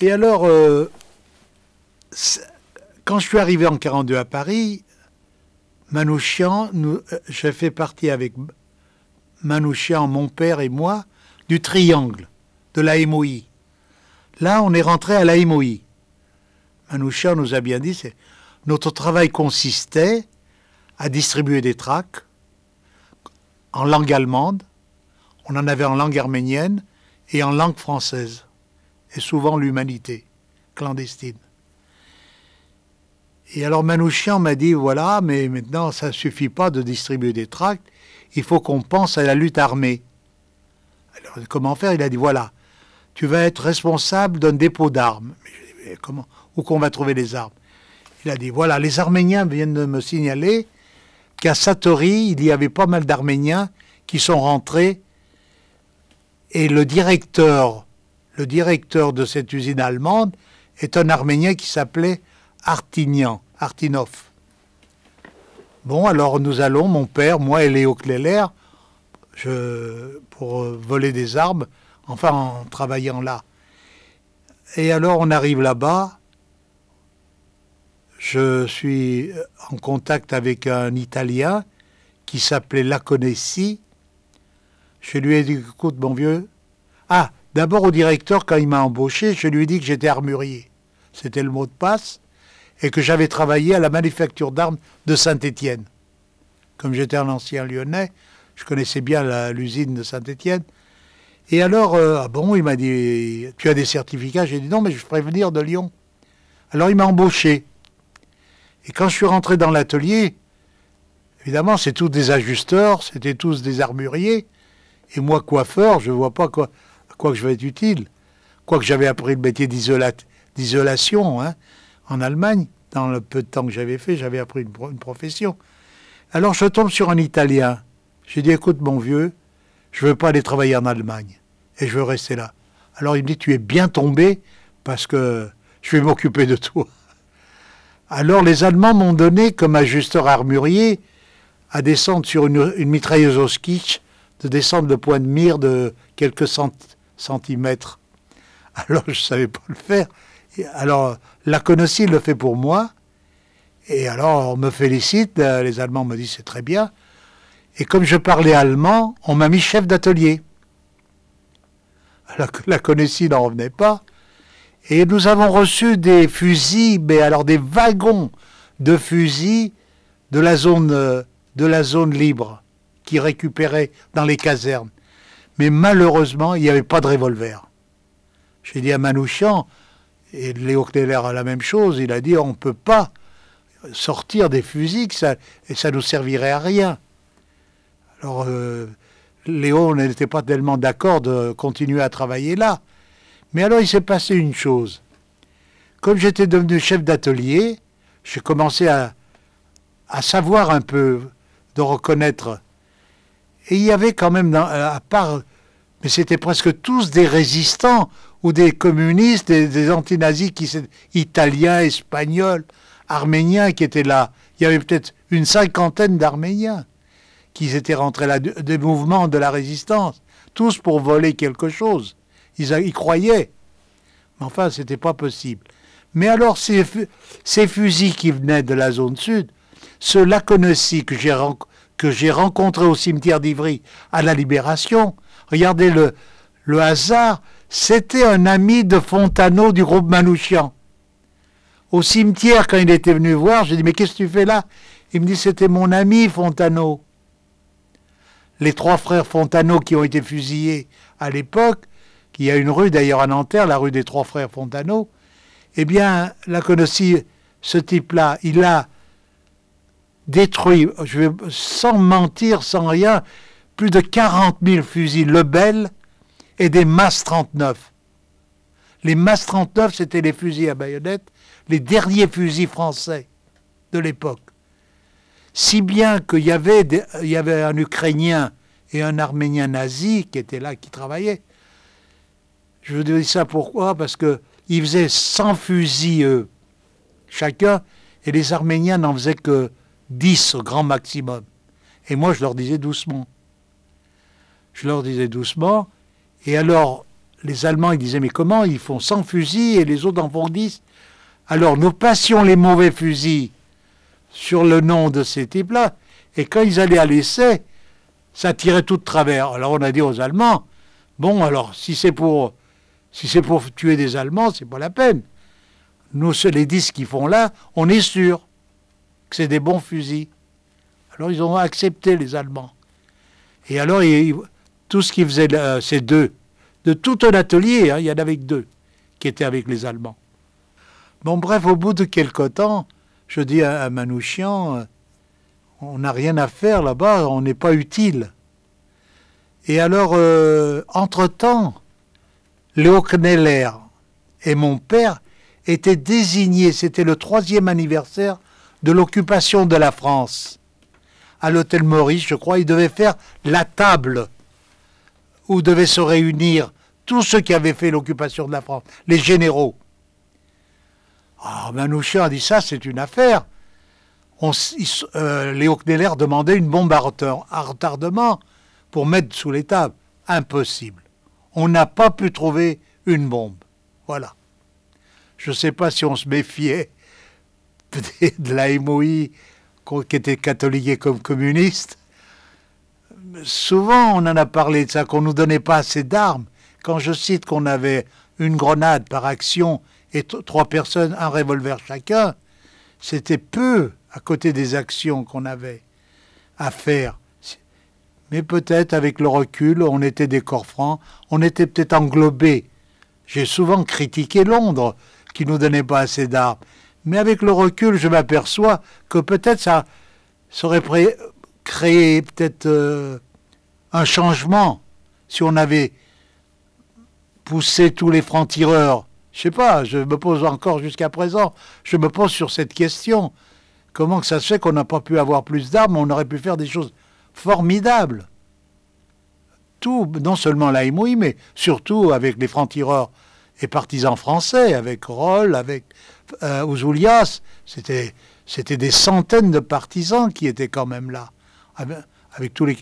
Et alors, euh, quand je suis arrivé en 42 à Paris, Manouchian, euh, j'ai fait partie avec Manouchian, mon père et moi, du triangle de la MOI. Là, on est rentré à la MOI. Manouchian nous a bien dit, notre travail consistait à distribuer des tracts en langue allemande, on en avait en langue arménienne et en langue française et souvent l'humanité clandestine. Et alors Manouchian m'a dit voilà, mais maintenant ça ne suffit pas de distribuer des tracts, il faut qu'on pense à la lutte armée. Alors comment faire Il a dit voilà, tu vas être responsable d'un dépôt d'armes. comment Où qu'on va trouver les armes Il a dit voilà, les Arméniens viennent de me signaler qu'à Satori, il y avait pas mal d'Arméniens qui sont rentrés et le directeur le directeur de cette usine allemande est un Arménien qui s'appelait Artignan, Artinov. Bon, alors nous allons, mon père, moi et Léo Kleller, pour euh, voler des armes, enfin en travaillant là. Et alors on arrive là-bas, je suis en contact avec un Italien qui s'appelait Laconessi. Je lui ai dit, écoute mon vieux, ah, D'abord, au directeur, quand il m'a embauché, je lui ai dit que j'étais armurier. C'était le mot de passe. Et que j'avais travaillé à la manufacture d'armes de Saint-Étienne. Comme j'étais un ancien lyonnais, je connaissais bien l'usine de Saint-Étienne. Et alors, euh, ah bon, il m'a dit, tu as des certificats J'ai dit non, mais je vais venir de Lyon. Alors il m'a embauché. Et quand je suis rentré dans l'atelier, évidemment, c'est tous des ajusteurs, c'était tous des armuriers. Et moi, coiffeur, je ne vois pas quoi quoi que je vais être utile. Quoique j'avais appris le métier d'isolation hein, en Allemagne, dans le peu de temps que j'avais fait, j'avais appris une, profession. Alors je tombe sur un Italien. J'ai dit, écoute mon vieux, je veux pas aller travailler en Allemagne et je veux rester là. Alors il me dit, tu es bien tombé parce que je vais m'occuper de toi. Alors les Allemands m'ont donné comme ajusteur armurier à descendre sur une, mitrailleuse au skitch, de descendre le point de mire de quelques centaines Centimètres. Alors je ne savais pas le faire. alors la Connecy le fait pour moi. Et alors on me félicite, euh, les Allemands me disent c'est très bien. Et comme je parlais allemand, on m'a mis chef d'atelier. que la connaissie n'en revenait pas. Et nous avons reçu des fusils, mais alors des wagons de fusils de la zone, euh, de la zone libre qui récupéraient dans les casernes mais malheureusement, il n'y avait pas de revolver. J'ai dit à Manouchian, et Léo Kneller a la même chose, il a dit on ne peut pas sortir des fusils, ça, et ça nous servirait à rien. Alors, euh, Léo n'était pas tellement d'accord de continuer à travailler là. Mais alors, il s'est passé une chose. Comme j'étais devenu chef d'atelier, j'ai commencé à savoir un peu, de reconnaître et il y avait quand même, euh, à part, mais c'était presque tous des résistants ou des communistes, des, anti antinazis qui, italiens, espagnols, arméniens qui étaient là. Il y avait peut-être une cinquantaine d'arméniens qui étaient rentrés là, des mouvements de la résistance, tous pour voler quelque chose. Ils, croyaient. Mais enfin, c'était pas possible. Mais alors, ces, fusils qui venaient de la zone sud, ce là que j'ai rencontré, que j'ai rencontré au cimetière d'Ivry à la Libération, regardez le, le hasard, c'était un ami de Fontano du groupe Manouchian. Au cimetière, quand il était venu voir, j'ai dit Mais qu'est-ce que tu fais là Il me dit C'était mon ami Fontano. Les trois frères Fontano qui ont été fusillés à l'époque, qui a une rue d'ailleurs à Nanterre, la rue des trois frères Fontano, eh bien, la connaissait ce type-là, il a détruit, je vais, sans mentir, sans rien, plus de 40 000 fusils Lebel et des MAS 39. Les MAS 39, c'était les fusils à baïonnette, les derniers fusils français de l'époque. Si bien qu'il y, avait y avait un Ukrainien et un Arménien nazi qui étaient là, qui travaillaient. Je vous dis ça pourquoi Parce que faisaient 100 fusils, eux, chacun, et les Arméniens n'en faisaient que dix au grand maximum. Et moi, je leur disais doucement. Je leur disais doucement. Et alors, les Allemands, ils disaient, mais comment Ils font 100 fusils et les autres en font 10. Alors, nous passions les mauvais fusils sur le nom de ces types-là. Et quand ils allaient à l'essai, ça tirait tout de travers. Alors, on a dit aux Allemands, bon, alors, si c'est pour, si c'est pour tuer des Allemands, c'est pas la peine. Nous, les 10 qu'ils font là, on est sûr que c'est des bons fusils. Alors ils ont accepté les Allemands. Et alors, tout ce qu'ils faisaient, euh, c'est deux. De tout un atelier, hein, il y en avait que deux qui étaient avec les Allemands. Bon, bref, au bout de quelque temps, je dis à, Manouchian, euh, on n'a rien à faire là-bas, on n'est pas utile. Et alors, euh, entre-temps, Léo Kneller et mon père étaient désignés, c'était le troisième anniversaire de l'occupation de la France. À l'hôtel Maurice, je crois, ils devaient faire la table où devaient se réunir tous ceux qui avaient fait l'occupation de la France, les généraux. Ah, a dit ça, c'est une affaire. On, euh, Léo Kneller demandait une bombe à retardement pour mettre sous les tables. Impossible. On n'a pas pu trouver une bombe. Voilà. Je ne sais pas si on se méfiait de la MOI qui était catholique et comme communiste, souvent on en a parlé de ça, qu'on ne nous donnait pas assez d'armes. Quand je cite qu'on avait une grenade par action et trois personnes, un revolver chacun, c'était peu à côté des actions qu'on avait à faire. Mais peut-être avec le recul, on était des corps francs, on était peut-être englobés. J'ai souvent critiqué Londres qui nous donnait pas assez d'armes. Mais avec le recul, je m'aperçois que peut-être ça, aurait créé peut-être euh, un changement si on avait poussé tous les francs-tireurs. Je ne sais pas, je me pose encore jusqu'à présent, je me pose sur cette question. Comment ça se fait qu'on n'a pas pu avoir plus d'armes, on aurait pu faire des choses formidables Tout, non seulement la mais surtout avec les francs-tireurs et partisans français, avec Roll, avec aux euh, Oulias, c'était, c'était des centaines de partisans qui étaient quand même là. Avec tous, les,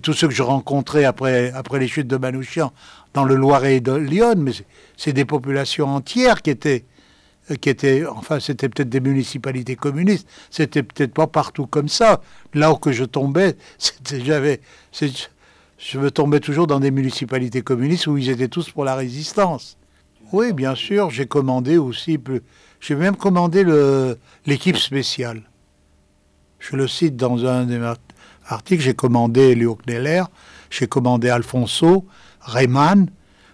tous ceux que je rencontrais après, après les chutes de Manouchian dans le Loiret et de Lyon, mais c'est des populations entières qui étaient, euh, qui étaient, enfin, c'était peut-être des municipalités communistes, c'était peut-être pas partout comme ça. Là où que je tombais, j'avais, je me tombais toujours dans des municipalités communistes où ils étaient tous pour la résistance. Oui, bien sûr, j'ai commandé aussi. J'ai même commandé l'équipe spéciale. Je le cite dans un des articles, j'ai commandé Léo Kneller, j'ai commandé Alfonso, Rayman,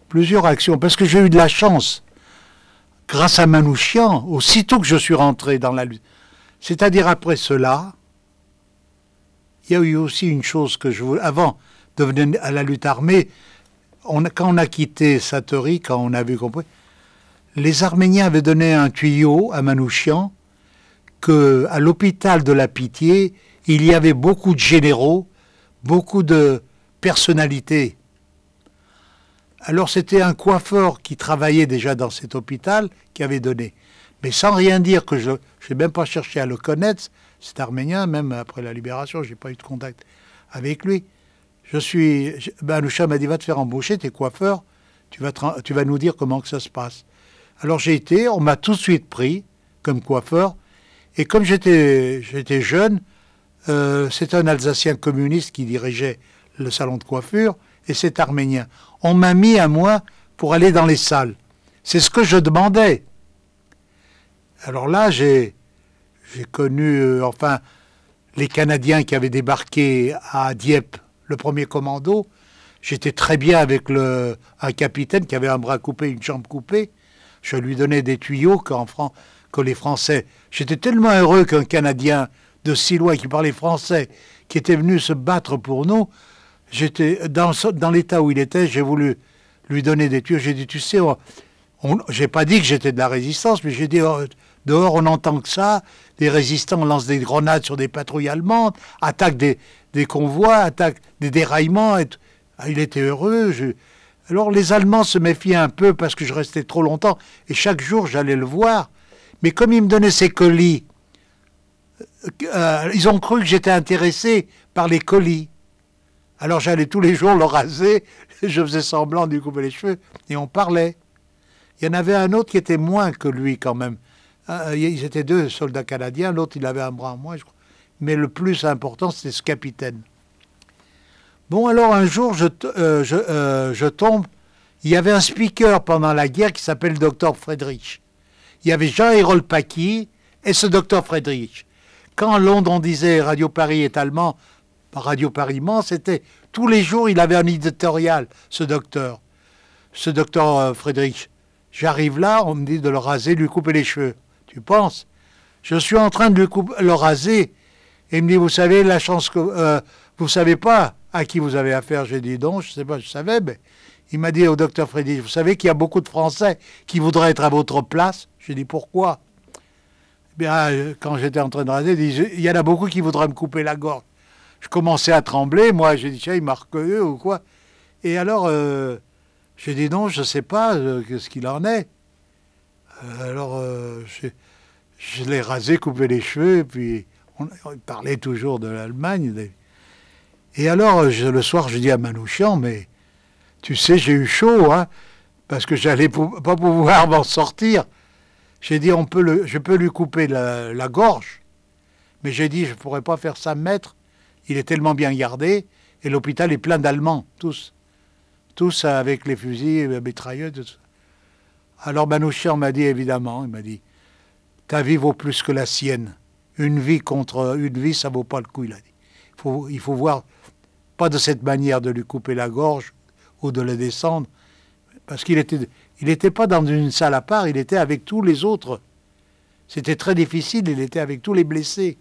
plusieurs actions, parce que j'ai eu de la chance. Grâce à Manouchian, aussitôt que je suis rentré dans la lutte, c'est-à-dire après cela, il y a eu aussi une chose que je voulais, avant de venir à la lutte armée, quand on a quitté Satori, quand on a vu qu'on les Arméniens avaient donné un tuyau à Manouchian que à l'hôpital de la Pitié, il y avait beaucoup de généraux, beaucoup de personnalités. Alors c'était un coiffeur qui travaillait déjà dans cet hôpital qui avait donné. Mais sans rien dire que je n'ai même pas cherché à le connaître, cet Arménien, même après la libération, j'ai pas eu de contact avec lui je suis. m'a dit va te faire embaucher, t'es coiffeur, tu vas, tu vas nous dire comment que ça se passe. Alors j'ai été, on m'a tout de suite pris comme coiffeur, et comme j'étais jeune, euh, c'est un Alsacien communiste qui dirigeait le salon de coiffure, et c'est arménien. On m'a mis à moi pour aller dans les salles. C'est ce que je demandais. Alors là, j'ai connu, euh, enfin, les Canadiens qui avaient débarqué à Dieppe le premier commando, j'étais très bien avec un capitaine qui avait un bras coupé, une jambe coupée. Je lui donnais des tuyaux que les Français. J'étais tellement heureux qu'un Canadien de si qui parlait français, qui était venu se battre pour nous, j'étais dans, l'état où il était, j'ai voulu lui donner des tuyaux. J'ai dit, tu sais, j'ai pas dit que j'étais de la résistance, mais j'ai dit, oh, dehors on n'entend que ça, des résistants lancent des grenades sur des patrouilles allemandes, attaquent des, convois, attaquent des déraillements. Et ah, il était heureux. Alors les Allemands se méfiaient un peu parce que je restais trop longtemps et chaque jour j'allais le voir. Mais comme il me donnait ses colis, euh, euh, ils ont cru que j'étais intéressé par les colis. Alors j'allais tous les jours le raser, je faisais semblant de lui couper les cheveux et on parlait. Il y en avait un autre qui était moins que lui quand même. Ah, euh, ils étaient deux soldats canadiens, l'autre il avait un bras en moins, je crois. Mais le plus important, c'était ce capitaine. Bon, alors un jour, je, euh, euh, je, tombe. Il y avait un speaker pendant la guerre qui s'appelle Dr. docteur Friedrich. Il y avait Jean-Hérol Paqui et ce docteur Friedrich. Quand Londres, on disait Radio Paris est allemand, bah, Radio Paris ment, c'était tous les jours, il avait un éditorial, ce docteur. Ce docteur Friedrich. J'arrive là, on me dit de le raser, lui couper les cheveux. Tu penses Je suis en train de le, le raser. Et il me dit, vous savez, la chance que... vous... Euh, vous savez pas à qui vous avez affaire J'ai dit, non, je sais pas, je savais, mais... Il m'a dit au docteur Frédéric, vous savez qu'il y a beaucoup de Français qui voudraient être à votre place J'ai dit, pourquoi eh Bien, euh, quand j'étais en train de raser, il y en a beaucoup qui voudraient me couper la gorge. Je commençais à trembler, moi, j'ai dit, tiens, il m'a eux ou quoi Et alors, euh, j'ai dit, non, je ne sais pas ce qu'il en est. alors, je je l'ai rasé, coupé les cheveux, et puis on, parlait toujours de l'Allemagne. Et alors, le soir, je dis à Manouchian, mais tu sais, j'ai eu chaud, hein, parce que j'allais n'allais pas pouvoir m'en sortir. J'ai dit, on peut le, je peux lui couper la, gorge, mais j'ai dit, je ne pourrais pas faire ça, maître. Il est tellement bien gardé, et l'hôpital est plein d'Allemands, tous. Tous avec les fusils, les mitrailleuses. Alors Manouchian m'a dit, évidemment, il m'a dit, ta vie vaut plus que la sienne. Une vie contre une vie, ça vaut pas le coup, il a dit. Il faut, il faut voir, pas de cette manière de lui couper la gorge ou de le descendre, parce qu'il était, il n'était pas dans une salle à part, il était avec tous les autres. C'était très difficile, il était avec tous les blessés.